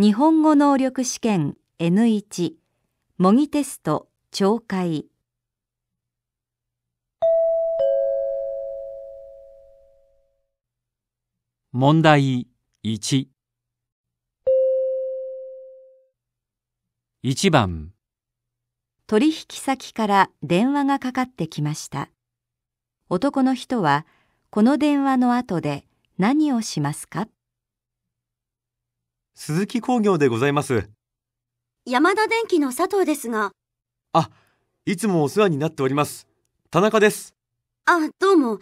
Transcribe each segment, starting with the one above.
日本語能力試験 N1 模擬テスト懲戒問題 1, 1番取引先から電話がかかってきました男の人はこの電話の後で何をしますか鈴木工業でございます。山田電機の佐藤ですが。あ、いつもお世話になっております。田中です。あ、どうも。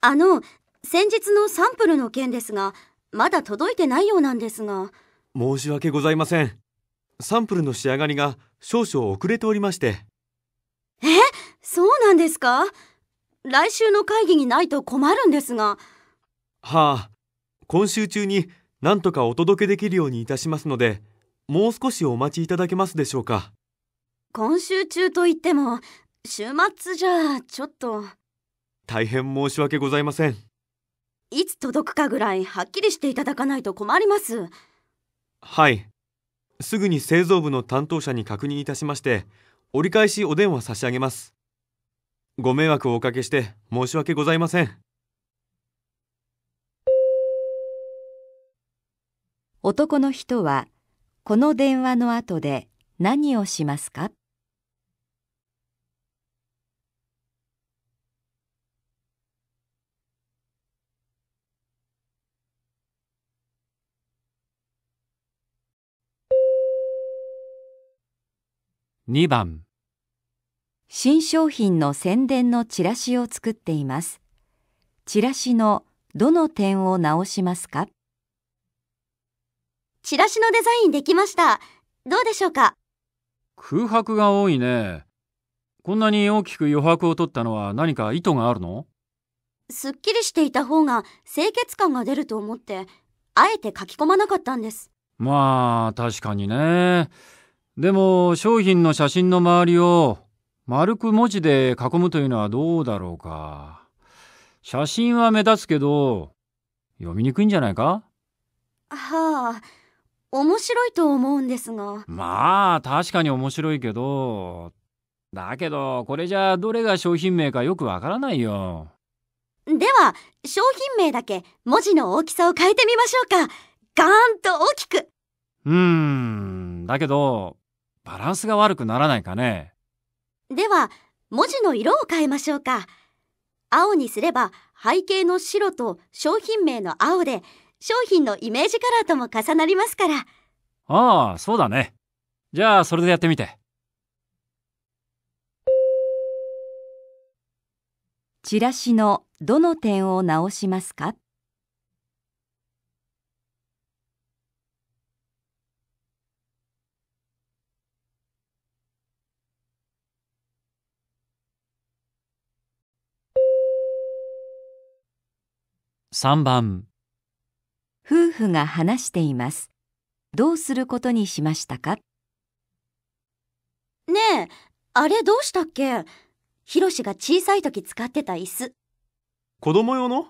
あの、先日のサンプルの件ですが、まだ届いてないようなんですが。申し訳ございません。サンプルの仕上がりが少々遅れておりまして。え、そうなんですか来週の会議にないと困るんですが。はあ、今週中に何とかお届けできるようにいたしますので、もう少しお待ちいただけますでしょうか。今週中といっても、週末じゃちょっと。大変申し訳ございません。いつ届くかぐらいはっきりしていただかないと困ります。はい。すぐに製造部の担当者に確認いたしまして、折り返しお電話差し上げます。ご迷惑をおかけして申し訳ございません。男の人はこの電話の後で何をしますか2番新商品の宣伝のチラシを作っています。チラシのどの点を直しますかチラシのデザインできました。どうでしょうか空白が多いね。こんなに大きく余白を取ったのは何か意図があるのすっきりしていた方が清潔感が出ると思って、あえて書き込まなかったんです。まあ、確かにね。でも、商品の写真の周りを丸く文字で囲むというのはどうだろうか。写真は目立つけど、読みにくいんじゃないかはあ。面白いと思うんですが。まあ、確かに面白いけど。だけど、これじゃどれが商品名かよくわからないよ。では、商品名だけ文字の大きさを変えてみましょうか。ガーンと大きく。うーん、だけど、バランスが悪くならないかね。では、文字の色を変えましょうか。青にすれば背景の白と商品名の青で、商品のイメージカラーとも重なりますから。ああ、そうだね。じゃあ、それでやってみて。チラシのどの点を直しますか3番婦が話しています。どうすることにしましたかねえ、あれどうしたっけヒロシが小さい時使ってた椅子。子供用の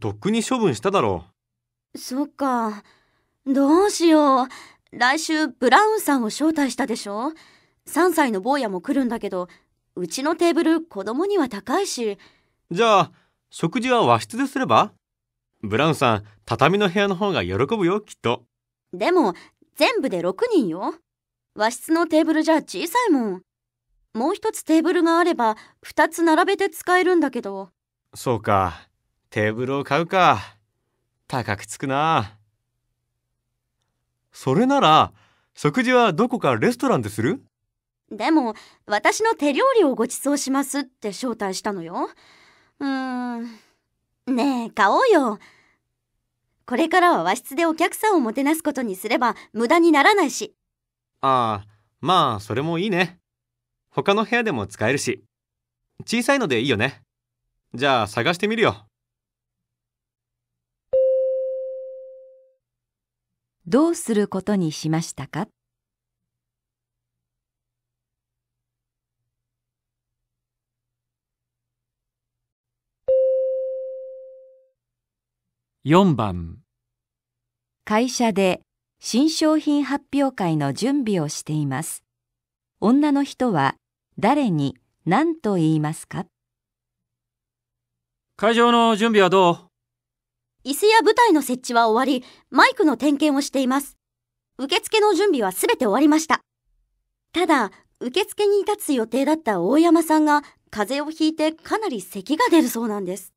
とっくに処分しただろう。そっか。どうしよう。来週ブラウンさんを招待したでしょ ?3 歳の坊やも来るんだけど、うちのテーブル子供には高いし。じゃあ、食事は和室ですればブラウンさん、畳の部屋の方が喜ぶよ、きっと。でも、全部で6人よ。和室のテーブルじゃ小さいもん。もう一つテーブルがあれば、2つ並べて使えるんだけど。そうか。テーブルを買うか。高くつくな。それなら、食事はどこかレストランでするでも、私の手料理をご馳走しますって招待したのよ。うーん。ねえ、買おうよ。これからは和室でお客さんをもてなすことにすれば無駄にならないし。ああ、まあ、それもいいね。他の部屋でも使えるし。小さいのでいいよね。じゃあ探してみるよ。どうすることにしましたか4番会社で新商品発表会の準備をしています。女の人は誰に何と言いますか会場の準備はどう椅子や舞台の設置は終わり、マイクの点検をしています。受付の準備はすべて終わりました。ただ、受付に立つ予定だった大山さんが風邪をひいてかなり咳が出るそうなんです。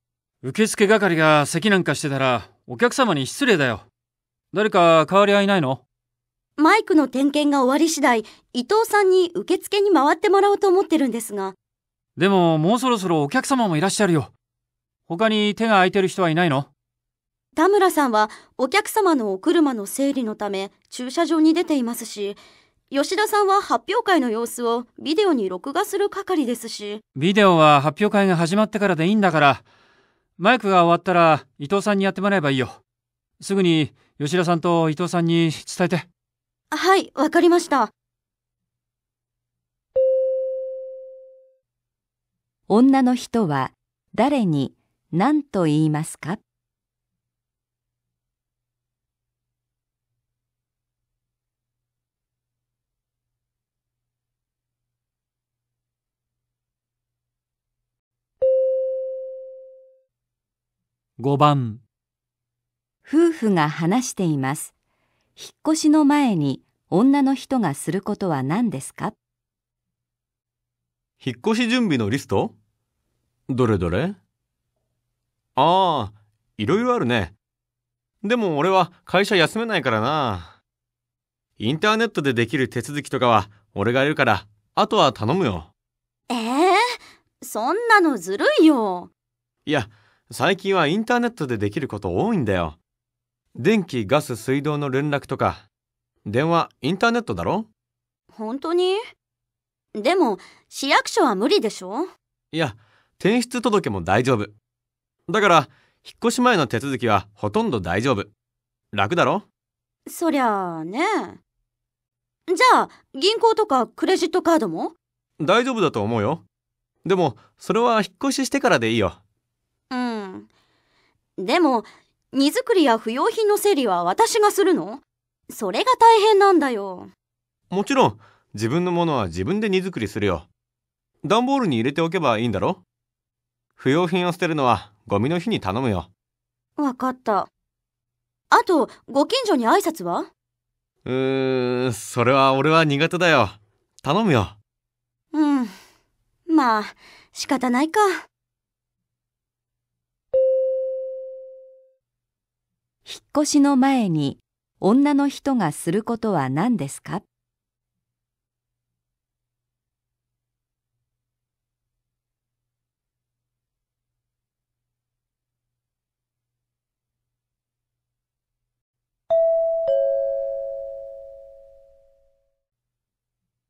受付係が席なんかしてたらお客様に失礼だよ。誰か代わりはいないのマイクの点検が終わり次第、伊藤さんに受付に回ってもらおうと思ってるんですが。でももうそろそろお客様もいらっしゃるよ。他に手が空いてる人はいないの田村さんはお客様のお車の整理のため駐車場に出ていますし、吉田さんは発表会の様子をビデオに録画する係ですし。ビデオは発表会が始まってからでいいんだから、マイクが終わったら伊藤さんにやってもらえばいいよ。すぐに吉田さんと伊藤さんに伝えて。はい、わかりました。女の人は誰に何と言いますか5番夫婦が話しています。引っ越しの前に女の人がすることは何ですか引っ越し準備のリストどれどれああ、いろいろあるね。でも俺は会社休めないからな。インターネットでできる手続きとかは俺がいるから、あとは頼むよ。ええー、そんなのずるいよ。いや、最近はインターネットでできること多いんだよ。電気、ガス、水道の連絡とか、電話、インターネットだろ本当にでも、市役所は無理でしょいや、転出届も大丈夫。だから、引っ越し前の手続きはほとんど大丈夫。楽だろそりゃあね。じゃあ、銀行とかクレジットカードも大丈夫だと思うよ。でも、それは引っ越ししてからでいいよ。でも、荷造りや不用品の整理は私がするのそれが大変なんだよ。もちろん、自分のものは自分で荷造りするよ。段ボールに入れておけばいいんだろ不用品を捨てるのはゴミの日に頼むよ。わかった。あと、ご近所に挨拶はうーん、それは俺は苦手だよ。頼むよ。うん。まあ、仕方ないか。引っ越しの前に女の人がすることは何ですか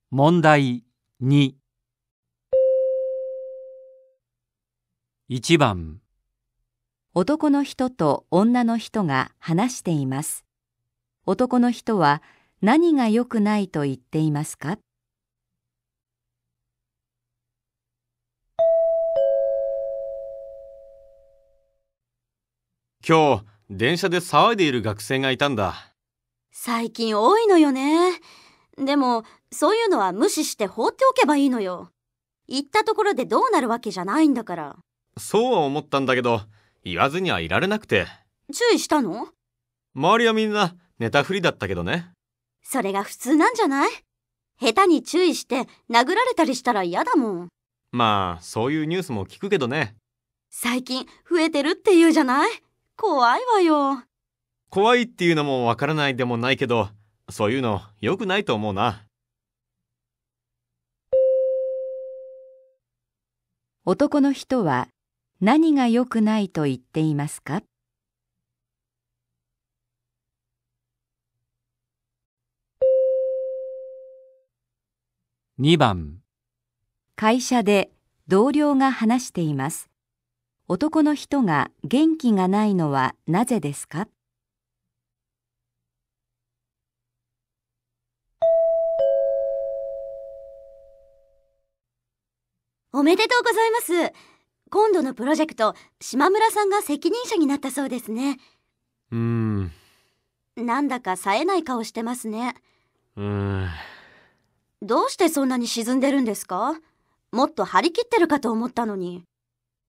問題2 1番男の人と女の人が話しています。男の人は何が良くないと言っていますか今日電車で騒いでいる学生がいたんだ最近多いのよねでもそういうのは無視して放っておけばいいのよ行ったところでどうなるわけじゃないんだからそうは思ったんだけど言わずにはいられなくて。注意したの周りはみんなネタフリだったけどね。それが普通なんじゃない下手に注意して殴られたりしたら嫌だもん。まあ、そういうニュースも聞くけどね。最近増えてるって言うじゃない怖いわよ。怖いっていうのもわからないでもないけど、そういうの良くないと思うな。男の人は何が良くないと言っていますか2番会社で同僚が話しています男の人が元気がないのはなぜですかおめでとうございます今度のプロジェクト島村さんが責任者になったそうですねうんなんだか冴えない顔してますねうんどうしてそんなに沈んでるんですかもっと張り切ってるかと思ったのに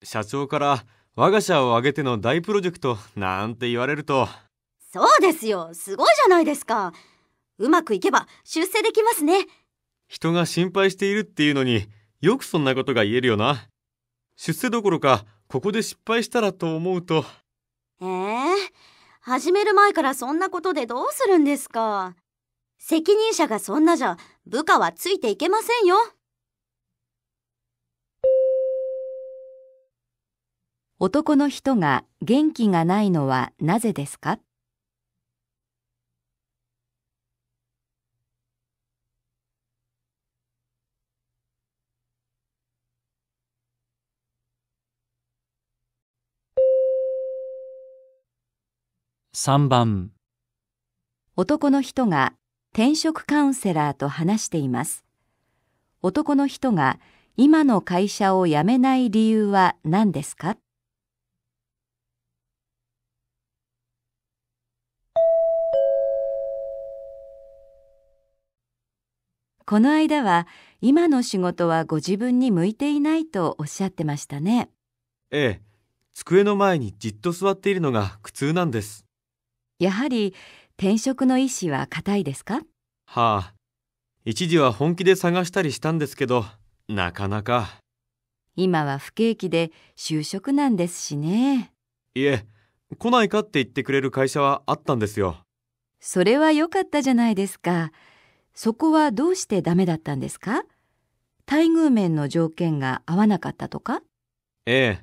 社長から我が社を挙げての大プロジェクトなんて言われるとそうですよすごいじゃないですかうまくいけば出世できますね人が心配しているっていうのによくそんなことが言えるよな出世どころかここで失敗したらと思うとええー、始める前からそんなことでどうするんですか責任者がそんなじゃ部下はついていけませんよ男の人が元気がないのはなぜですか三番男の人が転職カウンセラーと話しています男の人が今の会社を辞めない理由は何ですかこの間は今の仕事はご自分に向いていないとおっしゃってましたねええ机の前にじっと座っているのが苦痛なんですやはり転職の意思は固いですかはあ一時は本気で探したりしたんですけどなかなか今は不景気で就職なんですしねいえ来ないかって言ってくれる会社はあったんですよそれは良かったじゃないですかそこはどうしてダメだったんですか待遇面の条件が合わなかったとかええ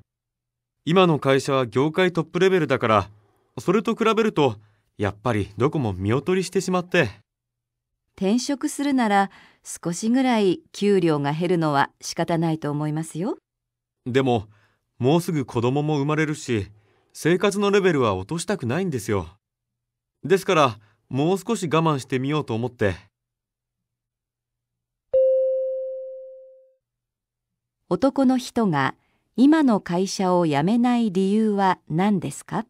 今の会社は業界トップレベルだからそれと比べるとやっぱりどこも見劣りしてしまって転職するなら少しぐらい給料が減るのは仕方ないと思いますよでももうすぐ子供も生まれるし生活のレベルは落としたくないんですよですからもう少し我慢してみようと思って男の人が今の会社を辞めない理由は何ですか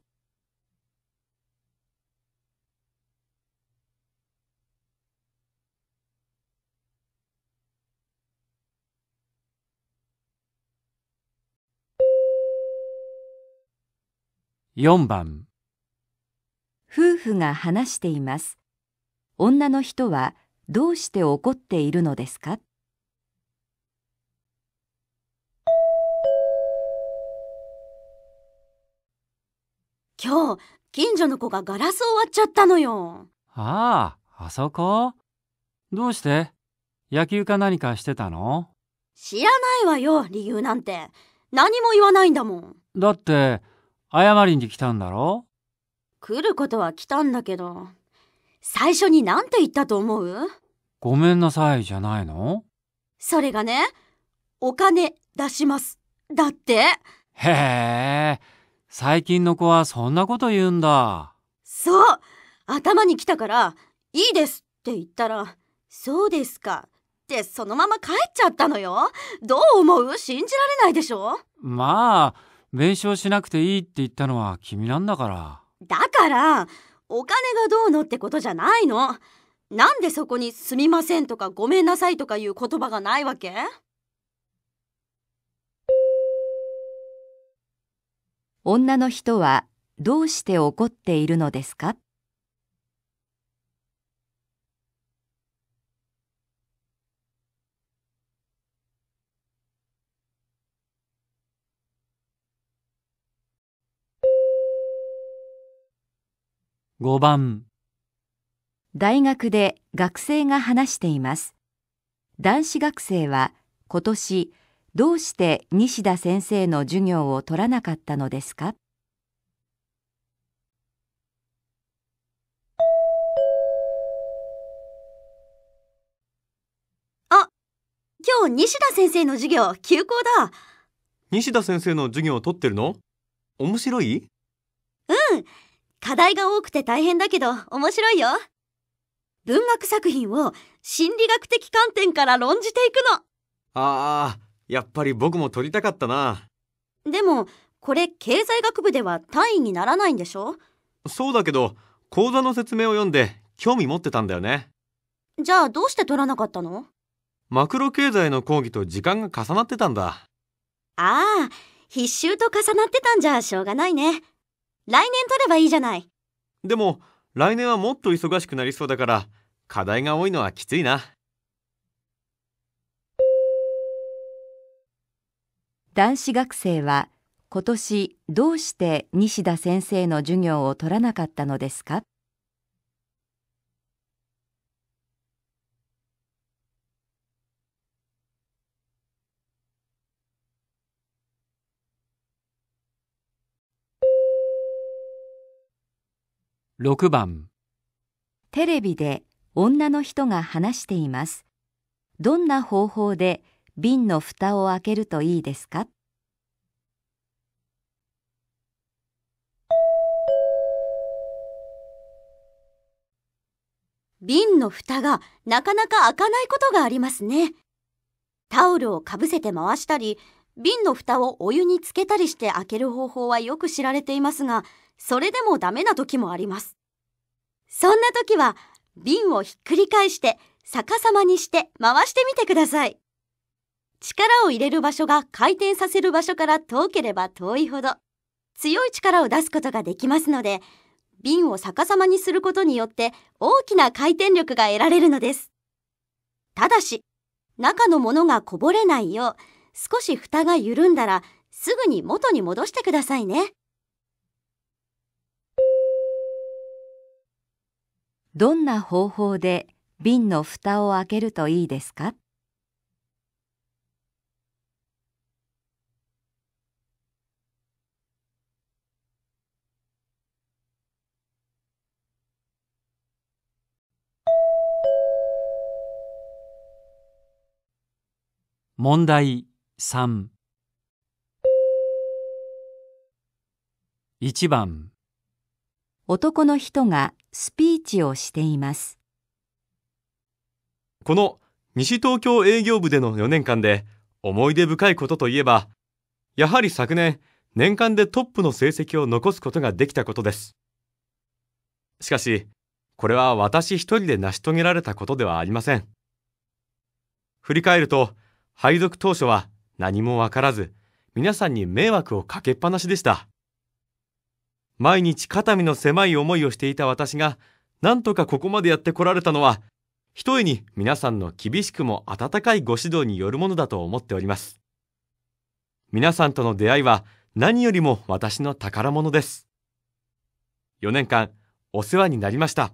4番夫婦が話しています女の人はどうして怒っているのですか今日近所の子がガラスを割っちゃったのよあああそこどうして野球か何かしてたの知らないわよ理由なんて何も言わないんだもんだって謝りに来たんだろ来ることは来たんだけど、最初に何て言ったと思うごめんなさいじゃないのそれがね、お金出します。だって。へえ、最近の子はそんなこと言うんだ。そう、頭に来たから、いいですって言ったら、そうですかってそのまま帰っちゃったのよ。どう思う信じられないでしょまあ、弁償しなくていいって言ったのは君なんだからだからお金がどうのってことじゃないのなんでそこに「すみません」とか「ごめんなさい」とかいう言葉がないわけ女の人はどうして怒っているのですか5番大学で学生が話しています男子学生は今年どうして西田先生の授業を取らなかったのですかあ、今日西田先生の授業休校だ西田先生の授業を取ってるの面白い課題が多くて大変だけど面白いよ。文学作品を心理学的観点から論じていくの。ああ、やっぱり僕も撮りたかったな。でも、これ経済学部では単位にならないんでしょそうだけど、講座の説明を読んで興味持ってたんだよね。じゃあどうして取らなかったのマクロ経済の講義と時間が重なってたんだ。ああ、必修と重なってたんじゃしょうがないね。来年取ればいいじゃないでも来年はもっと忙しくなりそうだから課題が多いのはきついな男子学生は今年どうして西田先生の授業を取らなかったのですか6番テレビで女の人が話しています。どんな方法で瓶の蓋を開けるといいですか瓶の蓋がなかなか開かないことがありますね。タオルをかぶせて回したり、瓶の蓋をお湯につけたりして開ける方法はよく知られていますが、それでもダメな時もあります。そんな時は、瓶をひっくり返して逆さまにして回してみてください。力を入れる場所が回転させる場所から遠ければ遠いほど、強い力を出すことができますので、瓶を逆さまにすることによって大きな回転力が得られるのです。ただし、中のものがこぼれないよう、少し蓋が緩んだらすぐに元に戻してくださいね。どんな方法で瓶の蓋を開けるといいですか問題3 1番男の人がスピーチをしていますこの西東京営業部での4年間で思い出深いことといえばやはり昨年年間でトップの成績を残すことができたことですしかしこれは私一人で成し遂げられたことではありません振り返ると配属当初は何もわからず、皆さんに迷惑をかけっぱなしでした。毎日肩身の狭い思いをしていた私が、なんとかここまでやってこられたのは、ひとえに皆さんの厳しくも温かいご指導によるものだと思っております。皆さんとの出会いは何よりも私の宝物です。4年間お世話になりました。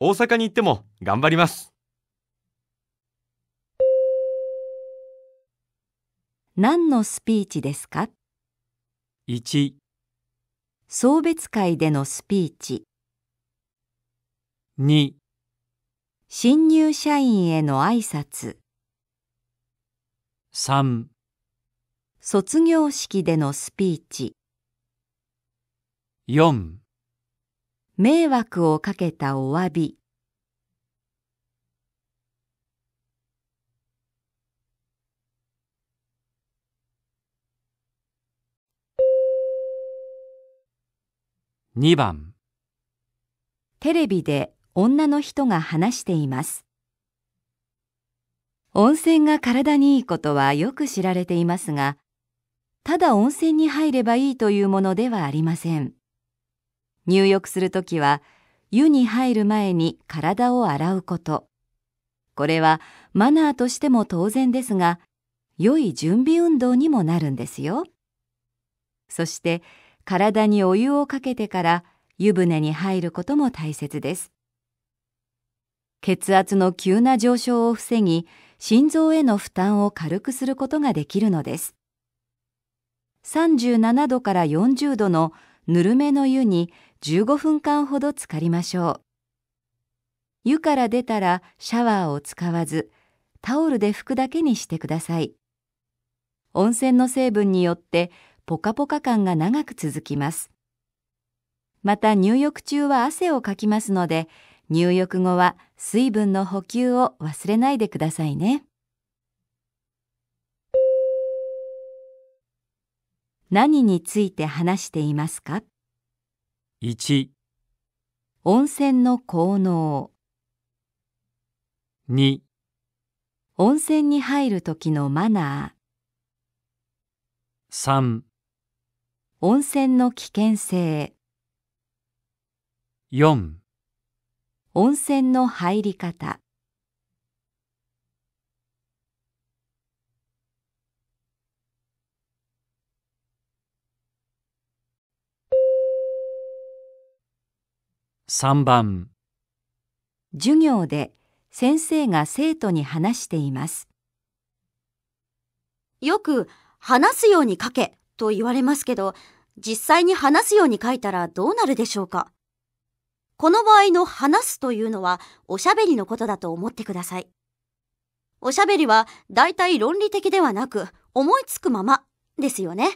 大阪に行っても頑張ります。何のスピーチですか ?1 送別会でのスピーチ2新入社員への挨拶3卒業式でのスピーチ4迷惑をかけたお詫び2番テレビで女の人が話しています温泉が体にいいことはよく知られていますがただ温泉に入ればいいというものではありません入浴するときは湯に入る前に体を洗うことこれはマナーとしても当然ですが良い準備運動にもなるんですよそして体にお湯をかけてから湯船に入ることも大切です。血圧の急な上昇を防ぎ、心臓への負担を軽くすることができるのです。37度から40度のぬるめの湯に15分間ほど浸かりましょう。湯から出たらシャワーを使わず、タオルで拭くだけにしてください。温泉の成分によってポカポカ感が長く続きます。また入浴中は汗をかきますので、入浴後は水分の補給を忘れないでくださいね。何について話していますか ?1 温泉の効能2温泉に入る時のマナー3温泉の危険性4温泉の入り方3番授業で先生が生徒に話していますよく話すように書けと言われますけど、実際に話すように書いたらどうなるでしょうかこの場合の話すというのはおしゃべりのことだと思ってください。おしゃべりは大体論理的ではなく思いつくままですよね。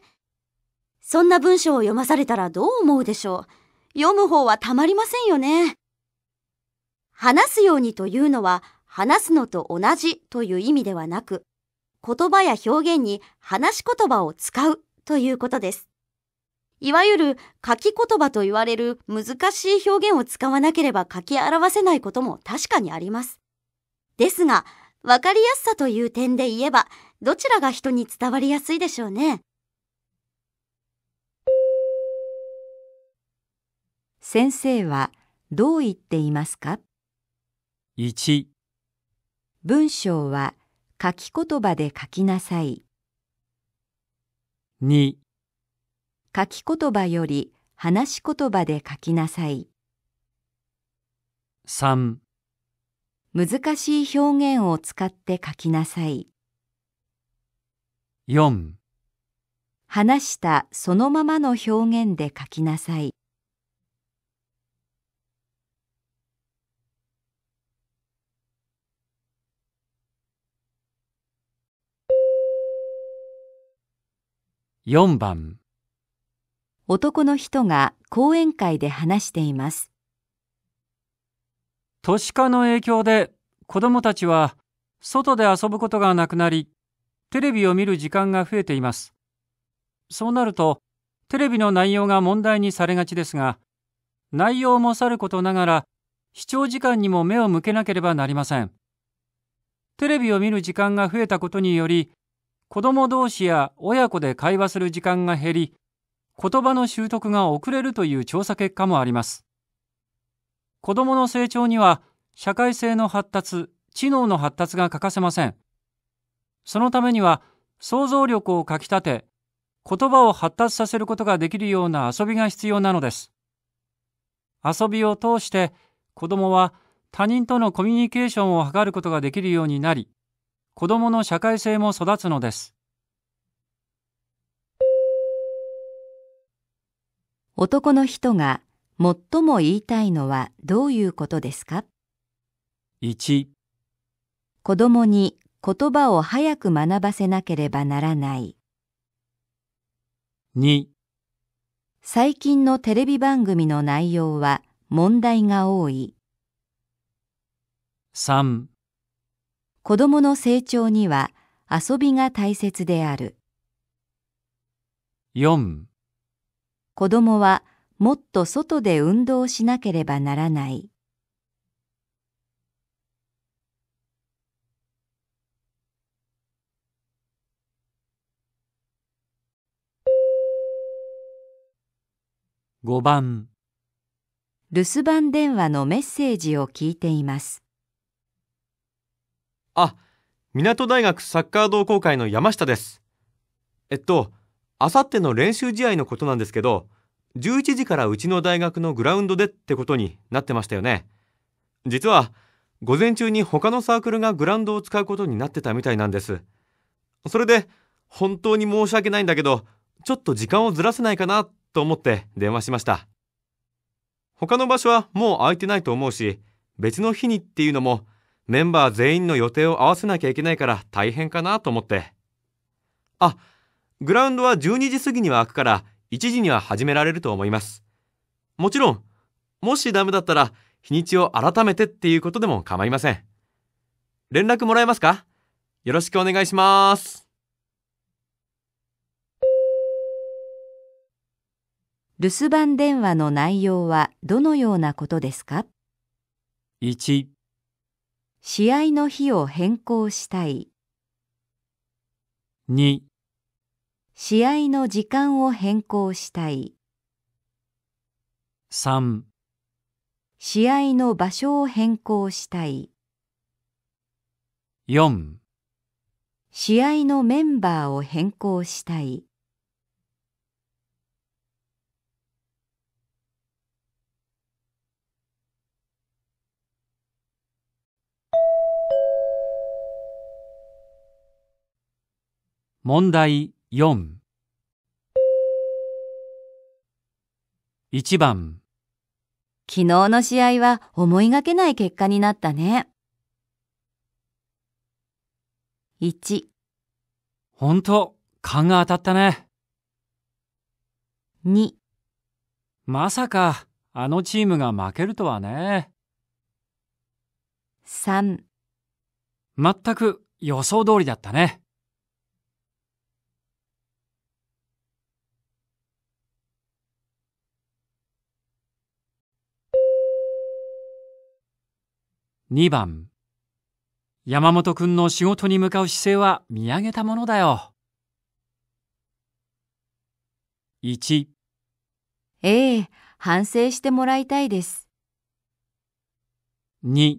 そんな文章を読まされたらどう思うでしょう読む方はたまりませんよね。話すようにというのは話すのと同じという意味ではなく、言葉や表現に話し言葉を使うということです。いわゆる書き言葉と言われる難しい表現を使わなければ書き表せないことも確かにあります。ですが、わかりやすさという点で言えば、どちらが人に伝わりやすいでしょうね。先生はどう言っていますか 1, 1文章は書き言葉で書きなさい。2書き言葉より話し言葉で書きなさい3難しい表現を使って書きなさい4話したそのままの表現で書きなさい4番男の人が講演会で話しています都市化の影響で子どもたちは外で遊ぶことがなくなりテレビを見る時間が増えていますそうなるとテレビの内容が問題にされがちですが内容もさることながら視聴時間にも目を向けなければなりませんテレビを見る時間が増えたことにより子供同士や親子で会話する時間が減り、言葉の習得が遅れるという調査結果もあります。子供の成長には社会性の発達、知能の発達が欠かせません。そのためには想像力をかきたて、言葉を発達させることができるような遊びが必要なのです。遊びを通して子供は他人とのコミュニケーションを図ることができるようになり、子供の社会性も育つのです。男の人が最も言いたいのはどういうことですか ?1 子供に言葉を早く学ばせなければならない2最近のテレビ番組の内容は問題が多い3子供の成長には遊びが大切である。4子供はもっと外で運動しなければならない。5番留守番電話のメッセージを聞いています。あ、港大学サッカー同好会の山下です。えっと、あさっての練習試合のことなんですけど、11時からうちの大学のグラウンドでってことになってましたよね。実は、午前中に他のサークルがグラウンドを使うことになってたみたいなんです。それで、本当に申し訳ないんだけど、ちょっと時間をずらせないかなと思って電話しました。他の場所はもう空いてないと思うし、別の日にっていうのも、メンバー全員の予定を合わせなきゃいけないから大変かなと思って。あ、グラウンドは12時過ぎには開くから、1時には始められると思います。もちろん、もしダメだったら、日にちを改めてっていうことでも構いません。連絡もらえますかよろしくお願いします。留守番電話の内容はどのようなことですか 1, 試合の日を変更したい。2試合の時間を変更したい。3試合の場所を変更したい。4試合のメンバーを変更したい。問題4 1番昨日の試合は思いがけない結果になったね。1本当勘が当たったね。2まさかあのチームが負けるとはね。3全く予想通りだったね。2番山本君の仕事に向かう姿勢は見上げたものだよ。1ええ、反省してもらいたいです。2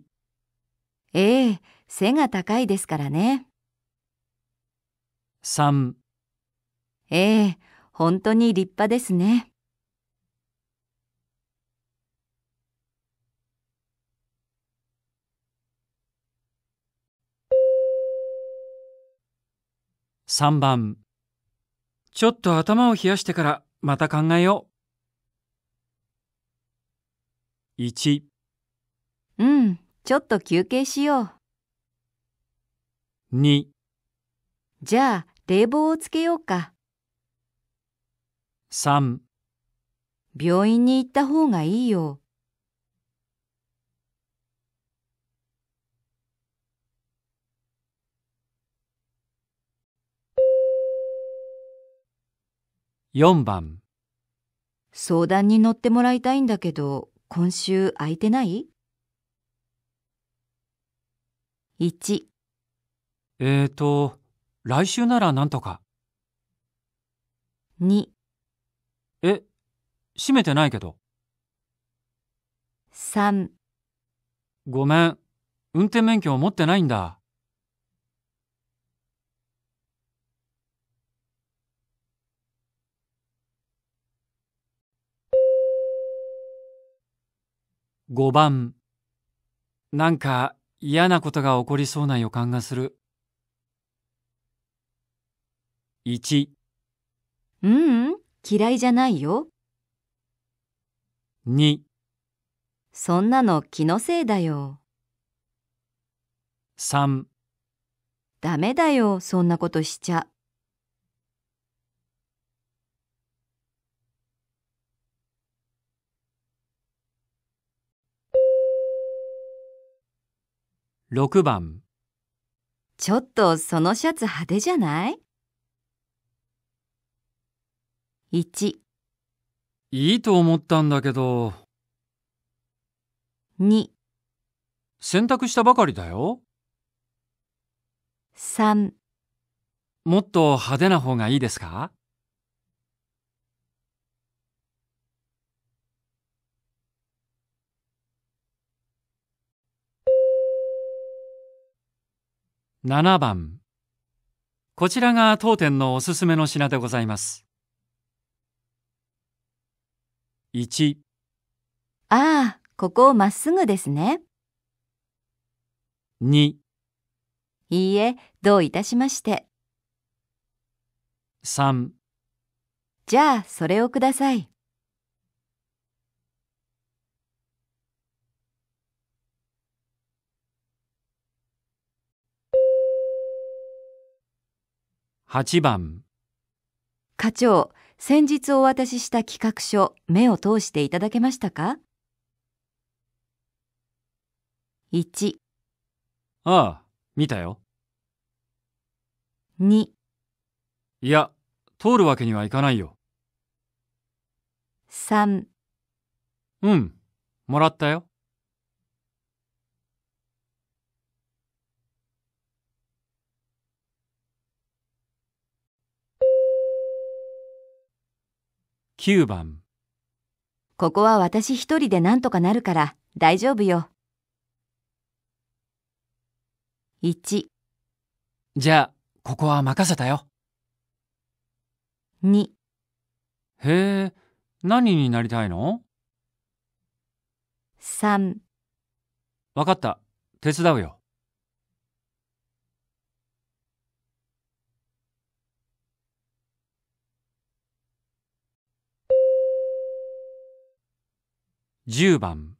ええ、背が高いですからね。3ええ、本当に立派ですね。3番ちょっと頭を冷やしてからまた考えよう。1うん、ちょっと休憩しよう。2じゃあ冷房をつけようか。3病院に行った方がいいよ。4番相談に乗ってもらいたいんだけど今週空いてない1えーと来週ならなんとか2え閉めてないけど3ごめん運転免許を持ってないんだ。5番なんか嫌なことが起こりそうな予感がする。1ううん、嫌いじゃないよ。2そんなの気のせいだよ。3ダメだよ、そんなことしちゃ。6番ちょっとそのシャツ派手じゃない ?1、いいと思ったんだけど、2、洗濯したばかりだよ。3もっと派手な方がいいですか7番こちらが当店のおすすめの品でございます。1ああ、ここまっすぐですね。2いいえ、どういたしまして。3じゃあ、それをください。8番課長、先日お渡しした企画書、目を通していただけましたか ?1、ああ、見たよ。2、いや、通るわけにはいかないよ。3うん、もらったよ。9番ここは私一人で何とかなるから大丈夫よ。1じゃあここは任せたよ。2へえ何になりたいの ?3 わかった手伝うよ。10番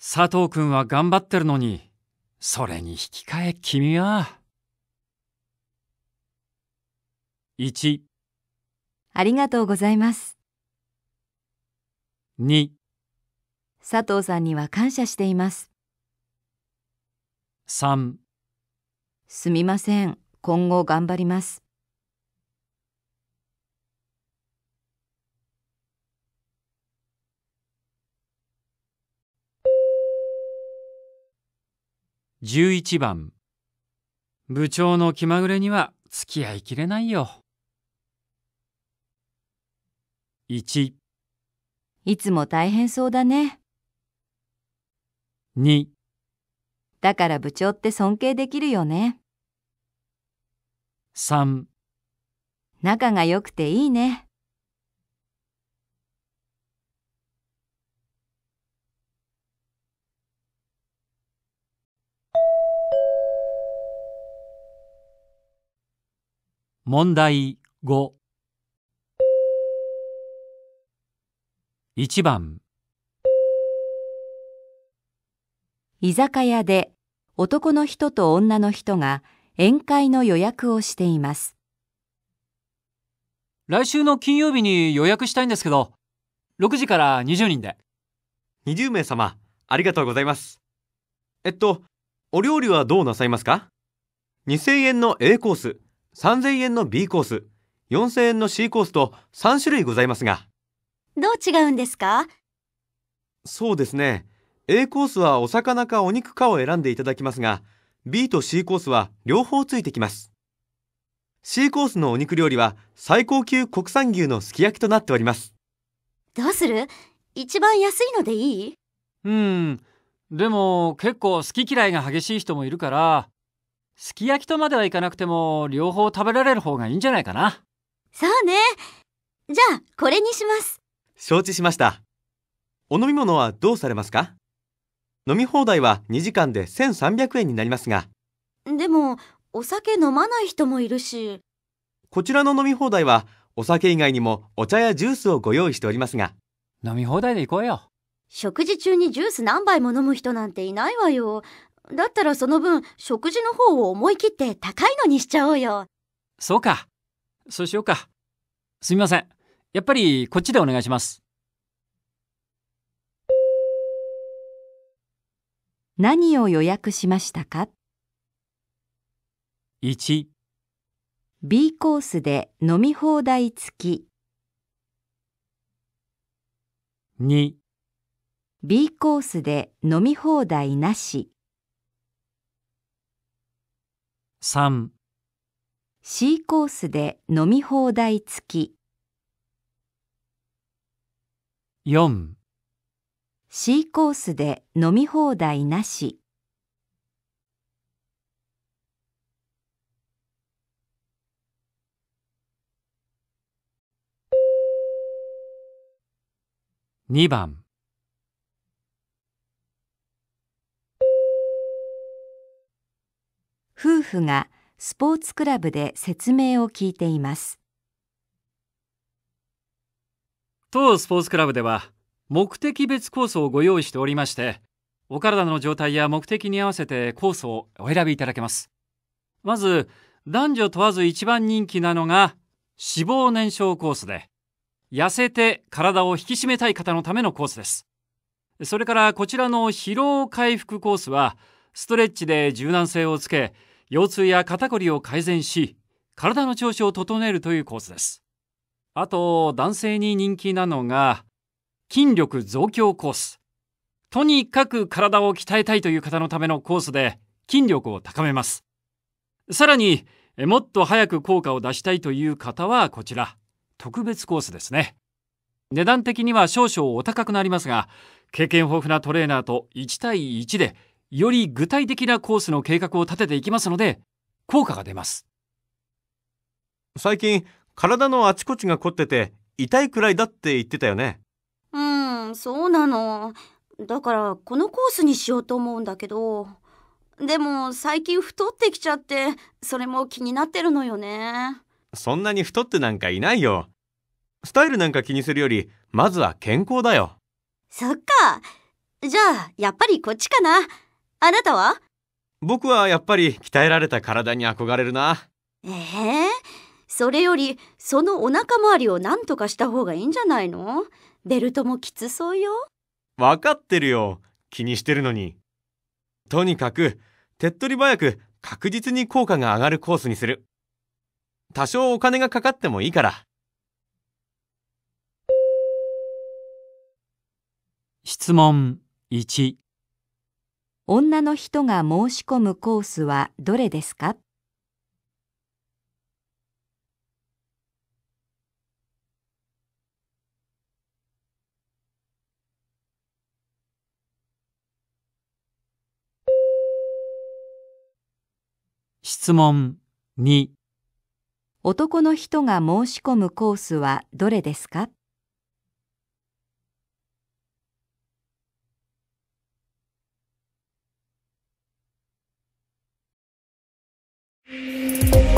佐藤くんは頑張ってるのに、それに引き換え君は。1ありがとうございます。2佐藤さんには感謝しています。3すみません。今後頑張ります。11番部長の気まぐれには付き合いきれないよ。1いつも大変そうだね。2だから部長って尊敬できるよね。3仲が良くていいね。問題5 1番居酒屋で男の人と女の人が宴会の予約をしています来週の金曜日に予約したいんですけど6時から20人で20名様ありがとうございますえっとお料理はどうなさいますか2000円の A コース3000円の B コース、4000円の C コースと3種類ございますが。どう違うんですかそうですね。A コースはお魚かお肉かを選んでいただきますが、B と C コースは両方ついてきます。C コースのお肉料理は最高級国産牛のすき焼きとなっております。どうする一番安いのでいいうん。でも結構好き嫌いが激しい人もいるから、すき焼きとまではいかなくても、両方食べられる方がいいんじゃないかな。そうね。じゃあ、これにします。承知しました。お飲み物はどうされますか飲み放題は2時間で1300円になりますが。でも、お酒飲まない人もいるし。こちらの飲み放題は、お酒以外にもお茶やジュースをご用意しておりますが。飲み放題で行こうよ。食事中にジュース何杯も飲む人なんていないわよ。だったらその分、食事の方を思い切って高いのにしちゃおうよ。そうか。そうしようか。すみません。やっぱりこっちでお願いします。何を予約しましたか ?1B コースで飲み放題付き 2B コースで飲み放題なし3 C コースで飲み放題付き4 C コースで飲み放題なし2番夫婦がスポーツクラブで説明を聞いています当スポーツクラブでは目的別コースをご用意しておりましてお体の状態や目的に合わせてコースをお選びいただけますまず男女問わず一番人気なのが脂肪燃焼コースで痩せて体を引き締めたい方のためのコースですそれからこちらの疲労回復コースはストレッチで柔軟性をつけ腰痛や肩こりを改善し、体の調子を整えるというコースです。あと、男性に人気なのが、筋力増強コース。とにかく体を鍛えたいという方のためのコースで、筋力を高めます。さらに、もっと早く効果を出したいという方はこちら、特別コースですね。値段的には少々お高くなりますが、経験豊富なトレーナーと1対1でより具体的なコースの計画を立てていきますので、効果が出ます。最近、体のあちこちが凝ってて、痛いくらいだって言ってたよね。うん、そうなの。だから、このコースにしようと思うんだけど。でも、最近太ってきちゃって、それも気になってるのよね。そんなに太ってなんかいないよ。スタイルなんか気にするより、まずは健康だよ。そっか。じゃあ、やっぱりこっちかな。あなたは僕はやっぱり鍛えられた体に憧れるな。ええー、それよりそのお腹周りを何とかした方がいいんじゃないのベルトもきつそうよ。わかってるよ。気にしてるのに。とにかく、手っ取り早く確実に効果が上がるコースにする。多少お金がかかってもいいから。質問1女の人が申し込むコースはどれですか質問2男の人が申し込むコースはどれですか Thank you.